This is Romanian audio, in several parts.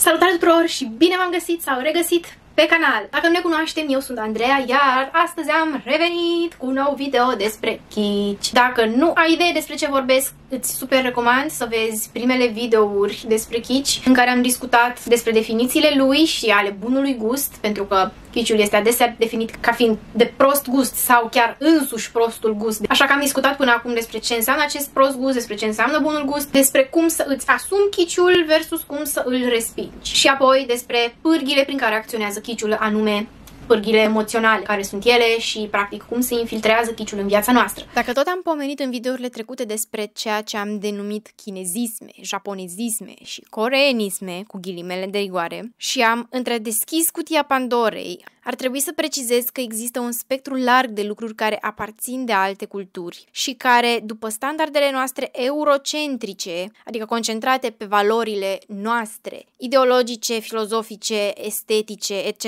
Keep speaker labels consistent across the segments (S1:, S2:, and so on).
S1: Salutare tuturor și bine v-am găsit sau regăsit pe canal! Dacă nu ne cunoaștem, eu sunt Andreea, iar astăzi am revenit cu un nou video despre chici. Dacă nu ai idee despre ce vorbesc, Îți super recomand să vezi primele videouri despre chici în care am discutat despre definițiile lui și ale bunului gust, pentru că chiciul este adesea definit ca fiind de prost gust sau chiar însuși prostul gust. Așa că am discutat până acum despre ce înseamnă acest prost gust, despre ce înseamnă bunul gust, despre cum să îți asumi chiciul versus cum să îl respingi. Și apoi despre pârghile prin care acționează chiciul, anume pârghile emoționale, care sunt ele și, practic, cum se infiltrează chiciul în viața noastră. Dacă tot am pomenit în videourile trecute despre ceea ce am denumit chinezisme, japonezisme și coreenisme, cu ghilimele de rigoare, și am întredeschis cutia Pandorei, ar trebui să precizez că există un spectru larg de lucruri care aparțin de alte culturi și care, după standardele noastre eurocentrice, adică concentrate pe valorile noastre, ideologice, filozofice, estetice, etc.,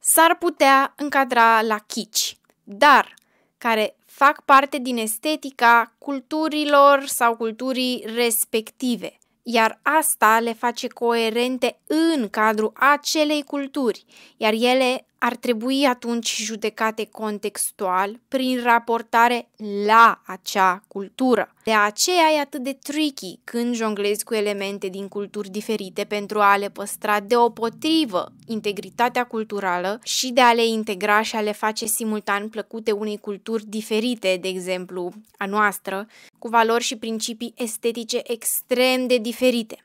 S1: s-ar putea încadra la chici, dar care fac parte din estetica culturilor sau culturii respective iar asta le face coerente în cadrul acelei culturi, iar ele ar trebui atunci judecate contextual prin raportare la acea cultură. De aceea e atât de tricky când jonglezi cu elemente din culturi diferite pentru a le păstra deopotrivă integritatea culturală și de a le integra și a le face simultan plăcute unei culturi diferite, de exemplu a noastră, cu valori și principii estetice extrem de diferite.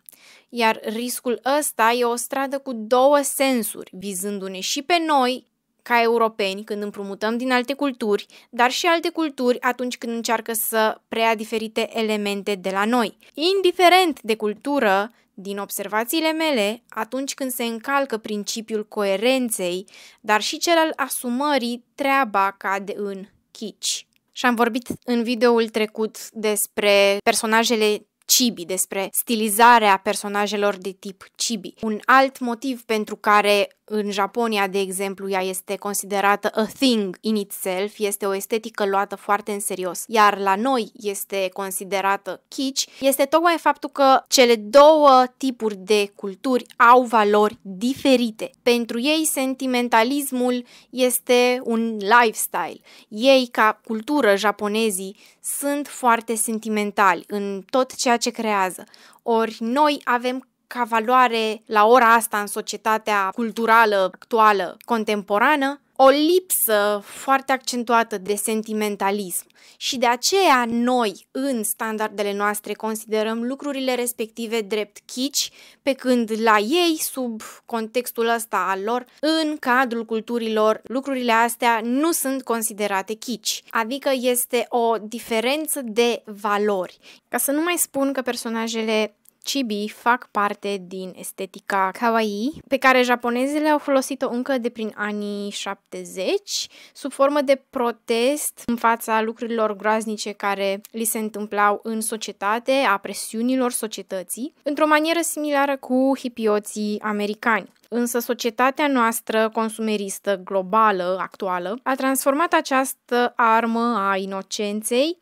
S1: Iar riscul ăsta e o stradă cu două sensuri, vizându-ne și pe noi, ca europeni, când împrumutăm din alte culturi, dar și alte culturi atunci când încearcă să preia diferite elemente de la noi. Indiferent de cultură, din observațiile mele, atunci când se încalcă principiul coerenței, dar și cel al asumării, treaba cade în chici. Și am vorbit în videoul trecut despre personajele chibi, despre stilizarea personajelor de tip chibi. Un alt motiv pentru care în Japonia, de exemplu, ea este considerată a thing in itself, este o estetică luată foarte în serios, iar la noi este considerată kitsch, este tocmai faptul că cele două tipuri de culturi au valori diferite. Pentru ei, sentimentalismul este un lifestyle. Ei, ca cultură, japonezii, sunt foarte sentimentali în tot ceea ce creează. Ori noi avem ca valoare la ora asta în societatea culturală, actuală, contemporană, o lipsă foarte accentuată de sentimentalism și de aceea noi în standardele noastre considerăm lucrurile respective drept chici, pe când la ei, sub contextul ăsta al lor, în cadrul culturilor, lucrurile astea nu sunt considerate chici, adică este o diferență de valori. Ca să nu mai spun că personajele chibi fac parte din estetica kawaii, pe care japonezele au folosit-o încă de prin anii 70, sub formă de protest în fața lucrurilor groaznice care li se întâmplau în societate, a presiunilor societății, într-o manieră similară cu hipioții americani. Însă societatea noastră consumeristă globală actuală a transformat această armă a inocenței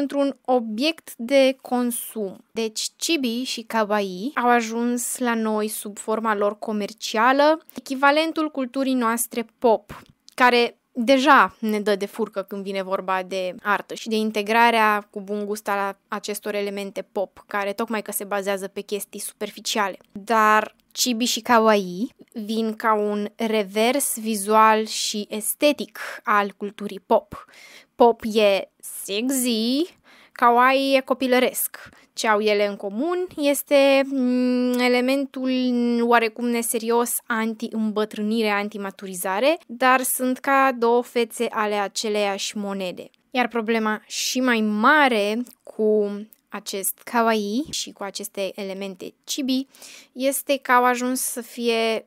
S1: într-un obiect de consum. Deci chibi și kawaii au ajuns la noi sub forma lor comercială, echivalentul culturii noastre pop, care deja ne dă de furcă când vine vorba de artă și de integrarea cu bun gust a acestor elemente pop, care tocmai că se bazează pe chestii superficiale. Dar chibi și kawaii vin ca un revers vizual și estetic al culturii pop, Pop e sexy, kawaii e copilăresc. Ce au ele în comun este mm, elementul oarecum neserios anti-îmbătrânire, anti-maturizare, dar sunt ca două fețe ale aceleiași monede. Iar problema și mai mare cu acest kawaii și cu aceste elemente chibi este că au ajuns să fie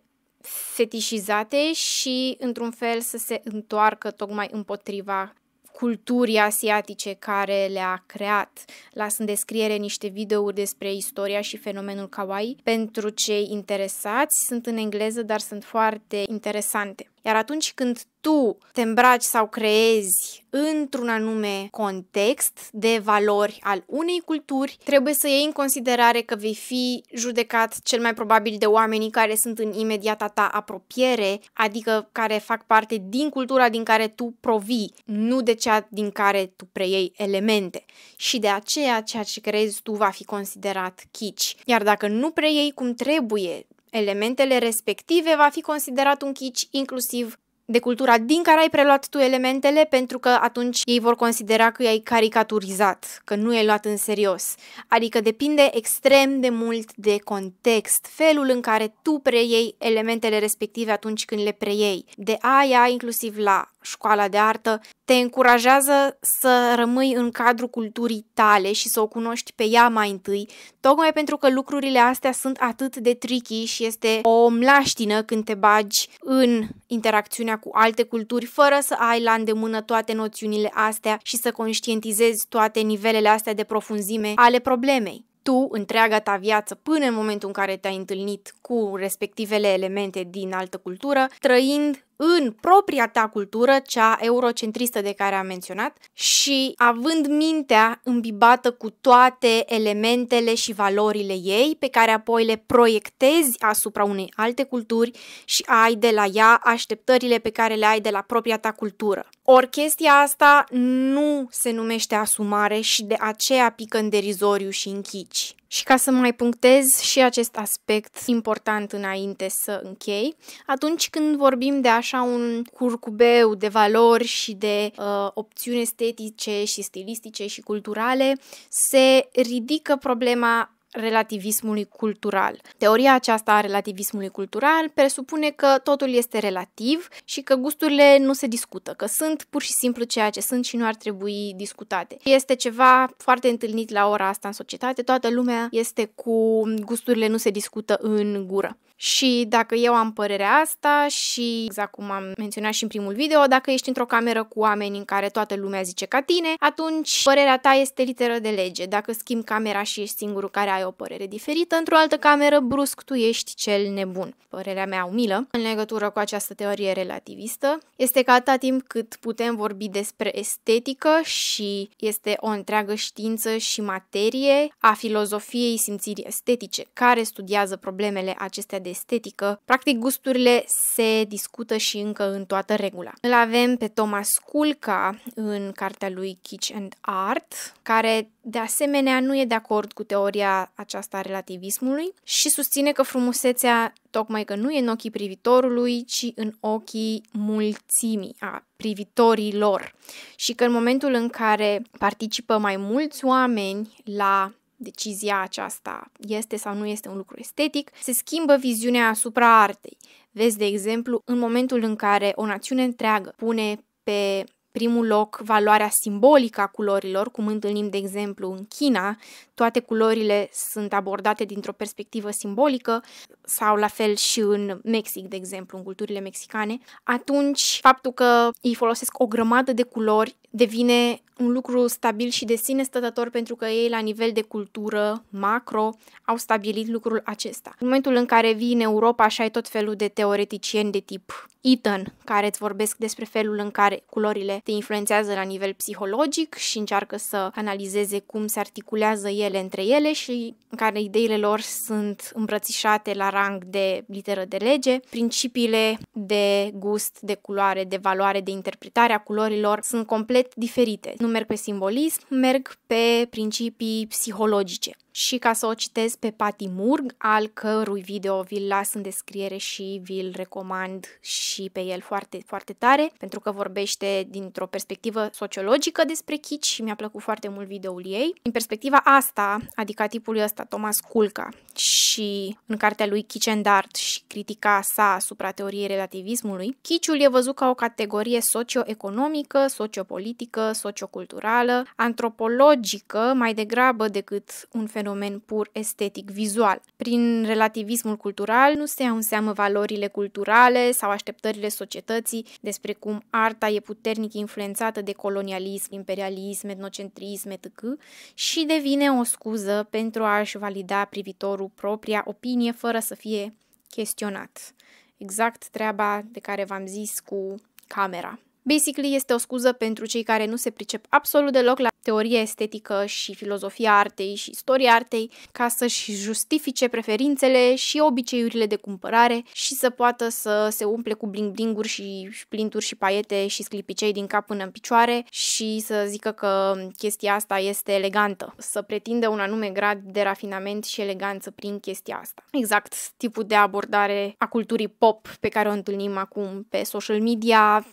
S1: fetișizate și într-un fel să se întoarcă tocmai împotriva culturii asiatice care le-a creat. Las în descriere niște videouri despre istoria și fenomenul kawaii pentru cei interesați. Sunt în engleză, dar sunt foarte interesante. Iar atunci când tu te îmbraci sau creezi într-un anume context de valori al unei culturi, trebuie să iei în considerare că vei fi judecat cel mai probabil de oamenii care sunt în imediata ta apropiere, adică care fac parte din cultura din care tu provii, nu de cea din care tu preiei elemente. Și de aceea ceea ce crezi tu va fi considerat chici. Iar dacă nu preiei cum trebuie Elementele respective va fi considerat un chici inclusiv de cultura din care ai preluat tu elementele, pentru că atunci ei vor considera că i-ai caricaturizat, că nu e luat în serios. Adică depinde extrem de mult de context, felul în care tu preiei elementele respective atunci când le preiei. De aia, inclusiv la școala de artă, te încurajează să rămâi în cadrul culturii tale și să o cunoști pe ea mai întâi, tocmai pentru că lucrurile astea sunt atât de tricky și este o mlaștină când te bagi în interacțiunea cu alte culturi fără să ai la îndemână toate noțiunile astea și să conștientizezi toate nivelele astea de profunzime ale problemei tu, întreaga ta viață, până în momentul în care te-ai întâlnit cu respectivele elemente din altă cultură, trăind în propria ta cultură, cea eurocentristă de care am menționat, și având mintea îmbibată cu toate elementele și valorile ei, pe care apoi le proiectezi asupra unei alte culturi și ai de la ea așteptările pe care le ai de la propria ta cultură. Or, chestia asta nu se numește asumare și de aceea pică în derizoriu și închici. Și ca să mai punctez și acest aspect important înainte să închei, atunci când vorbim de așa un curcubeu de valori și de uh, opțiuni estetice și stilistice și culturale, se ridică problema relativismului cultural. Teoria aceasta a relativismului cultural presupune că totul este relativ și că gusturile nu se discută, că sunt pur și simplu ceea ce sunt și nu ar trebui discutate. Este ceva foarte întâlnit la ora asta în societate, toată lumea este cu gusturile nu se discută în gură. Și dacă eu am părerea asta și, exact cum am menționat și în primul video, dacă ești într-o cameră cu oameni în care toată lumea zice ca tine, atunci părerea ta este literă de lege. Dacă schimbi camera și ești singurul care ai o părere diferită, într-o altă cameră, brusc, tu ești cel nebun. Părerea mea umilă în legătură cu această teorie relativistă este că atâta timp cât putem vorbi despre estetică și este o întreagă știință și materie a filozofiei simțirii estetice, care studiază problemele acestea de de estetică, practic gusturile se discută și încă în toată regula. Îl avem pe Thomas Kulka în cartea lui Kitch and Art, care de asemenea nu e de acord cu teoria aceasta a relativismului și susține că frumusețea tocmai că nu e în ochii privitorului, ci în ochii mulțimii, a privitorilor. Și că în momentul în care participă mai mulți oameni la decizia aceasta este sau nu este un lucru estetic, se schimbă viziunea asupra artei. Vezi, de exemplu, în momentul în care o națiune întreagă pune pe primul loc valoarea simbolică a culorilor, cum întâlnim, de exemplu, în China, toate culorile sunt abordate dintr-o perspectivă simbolică, sau la fel și în Mexic, de exemplu, în culturile mexicane, atunci faptul că ei folosesc o grămadă de culori devine un lucru stabil și de sine stătător pentru că ei la nivel de cultură macro au stabilit lucrul acesta. În momentul în care vii în Europa și ai tot felul de teoreticieni de tip Ethan care îți vorbesc despre felul în care culorile te influențează la nivel psihologic și încearcă să analizeze cum se articulează ele între ele și în care ideile lor sunt îmbrățișate la rang de literă de lege. Principiile de gust, de culoare, de valoare, de interpretare a culorilor sunt complet complet diferite. Nu merg pe simbolism, merg pe principii psihologice și ca să o citez pe Patimurg, al cărui video vi-l las în descriere și vi-l recomand și pe el foarte, foarte tare, pentru că vorbește dintr-o perspectivă sociologică despre Kitsch și mi-a plăcut foarte mult videoul ei. Din perspectiva asta, adică a tipului ăsta, Thomas Kulka, și în cartea lui Kitsch and și critica sa asupra teoriei relativismului, Kitschul e văzut ca o categorie socioeconomică, sociopolitică, socioculturală, antropologică, mai degrabă decât un fenomen fenomen pur estetic vizual. Prin relativismul cultural nu se iau în seamă valorile culturale sau așteptările societății despre cum arta e puternic influențată de colonialism, imperialism, etnocentrism, etc. și devine o scuză pentru a-și valida privitorul propria opinie fără să fie chestionat. Exact treaba de care v-am zis cu camera. Basically este o scuză pentru cei care nu se pricep absolut deloc la teoria estetică și filozofia artei și istoria artei ca să-și justifice preferințele și obiceiurile de cumpărare și să poată să se umple cu bling-blinguri și plinturi și paiete și sclipicei din cap până în picioare și să zică că chestia asta este elegantă, să pretindă un anume grad de rafinament și eleganță prin chestia asta. Exact tipul de abordare a culturii pop pe care o întâlnim acum pe social media,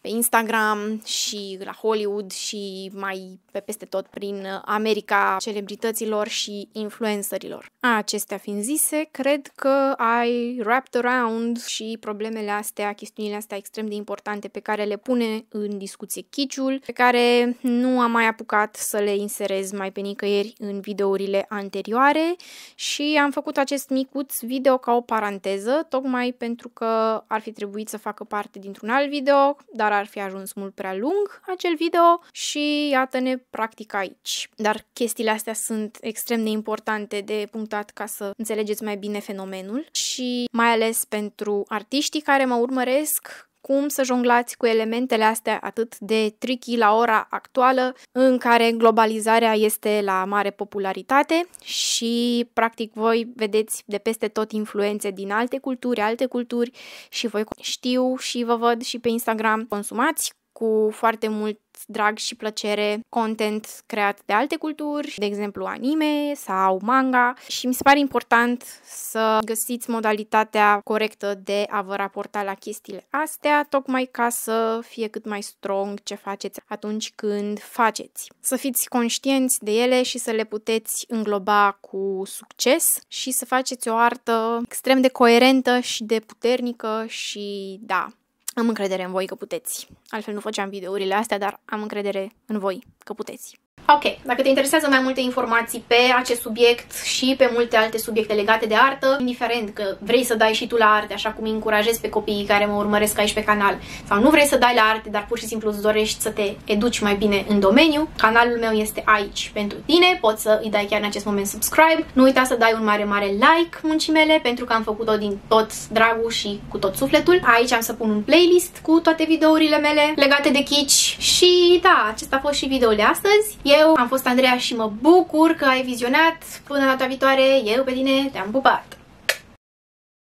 S1: pe Instagram și la Hollywood și mai pe peste tot prin America celebrităților și influencerilor. Acestea fiind zise, cred că ai wrapped around și problemele astea, chestiunile astea extrem de importante pe care le pune în discuție chiciul, pe care nu am mai apucat să le inserez mai pe nicăieri în videourile anterioare și am făcut acest micuț video ca o paranteză, tocmai pentru că ar fi trebuit să facă parte dintr-un alt video, dar doar ar fi ajuns mult prea lung acel video și iată-ne practic aici. Dar chestiile astea sunt extrem de importante de punctat ca să înțelegeți mai bine fenomenul și mai ales pentru artiștii care mă urmăresc cum să jonglați cu elementele astea atât de tricky la ora actuală, în care globalizarea este la mare popularitate și, practic, voi vedeți de peste tot influențe din alte culturi, alte culturi și voi știu și vă văd și pe Instagram consumați cu foarte mult drag și plăcere content creat de alte culturi, de exemplu anime sau manga și mi se pare important să găsiți modalitatea corectă de a vă raporta la chestiile astea, tocmai ca să fie cât mai strong ce faceți atunci când faceți. Să fiți conștienți de ele și să le puteți îngloba cu succes și să faceți o artă extrem de coerentă și de puternică și da, am încredere în voi că puteți. Altfel nu făceam videourile astea, dar am încredere în voi că puteți. Ok, dacă te interesează mai multe informații pe acest subiect și pe multe alte subiecte legate de artă, indiferent că vrei să dai și tu la arte, așa cum îi încurajez pe copiii care mă urmăresc aici pe canal, sau nu vrei să dai la arte, dar pur și simplu îți dorești să te educi mai bine în domeniu, canalul meu este aici pentru tine, poți să îi dai chiar în acest moment subscribe, nu uita să dai un mare, mare like muncii mele, pentru că am făcut-o din tot dragul și cu tot sufletul. Aici am să pun un playlist cu toate videourile mele legate de chici și da, acesta a fost și videoul de astăzi. E eu am fost Andreea și mă bucur că ai vizionat. Până data viitoare, eu pe tine te-am pupat!